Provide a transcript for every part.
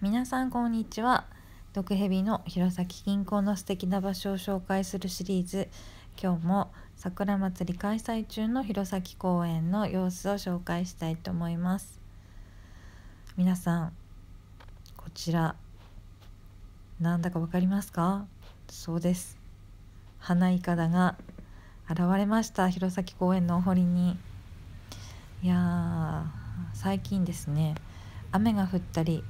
皆さんこんにちは毒蛇の弘前銀行の素敵な場所を紹介するシリーズ今日も桜祭り開催中の弘前公園の様子を紹介したいと思います皆さんこちらなんだかわかりますかそうです花いかだが現れました弘前公園のお堀にいやー最近ですね雨が降ったり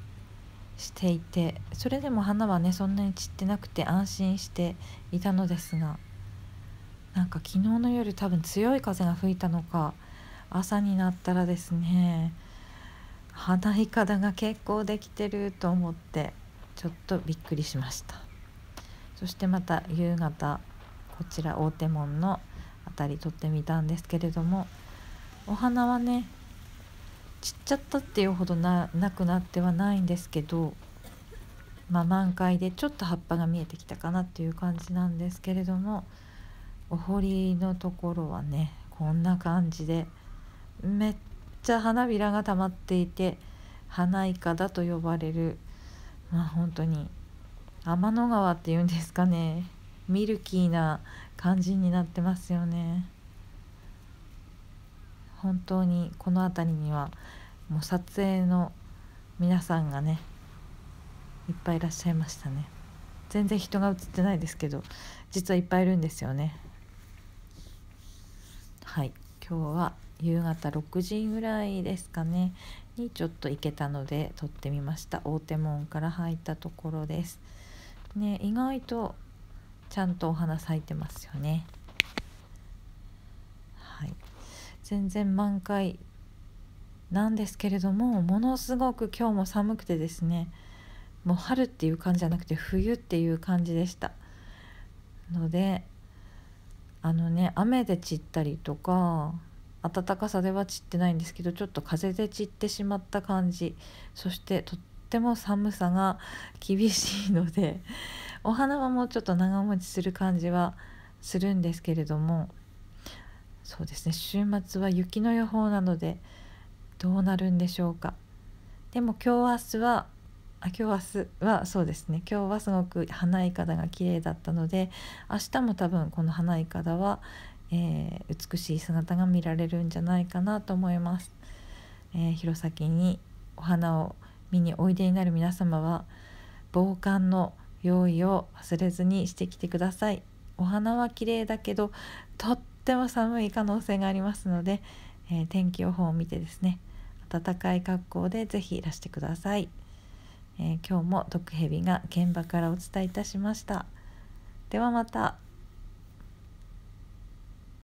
していてそれでも花はねそんなに散ってなくて安心していたのですがなんか昨日の夜多分強い風が吹いたのか朝になったらですね花いかだが結構できてると思ってちょっとびっくりしましたそしてまた夕方こちら大手門の辺り撮ってみたんですけれどもお花はね散っちゃったっていうほどななくなってはないんですけど、まあ、満開でちょっと葉っぱが見えてきたかなっていう感じなんですけれどもお堀のところはねこんな感じでめっちゃ花びらが溜まっていて花いかだと呼ばれるまあ本当に天の川っていうんですかねミルキーな感じになってますよね。本当にこの辺りにはもう撮影の皆さんがねいっぱいいらっしゃいましたね全然人が映ってないですけど実はいっぱいいるんですよねはい今日は夕方6時ぐらいですかねにちょっと行けたので撮ってみました大手門から入ったところですね意外とちゃんとお花咲いてますよねはい全然満開なんですけれどもものすごく今日も寒くてですねもう春っていう感じじゃなくて冬っていう感じでしたのであのね雨で散ったりとか暖かさでは散ってないんですけどちょっと風で散ってしまった感じそしてとっても寒さが厳しいのでお花はもうちょっと長持ちする感じはするんですけれどもそうですね週末は雪の予報なのでどうなるんでしょうかでも今日明日はあ今日明日はそうですね今日はすごく花いかだが綺麗だったので明日も多分この花いかだは、えー、美しい姿が見られるんじゃないかなと思います、えー、弘前にお花を見においでになる皆様は防寒の用意を忘れずにしてきてくださいお花は綺麗だけどとっても寒い可能性がありますので、えー、天気予報を見てですね暖かい格好でぜひいらしてください、えー、今日も毒蛇が現場からお伝えいたしましたではまた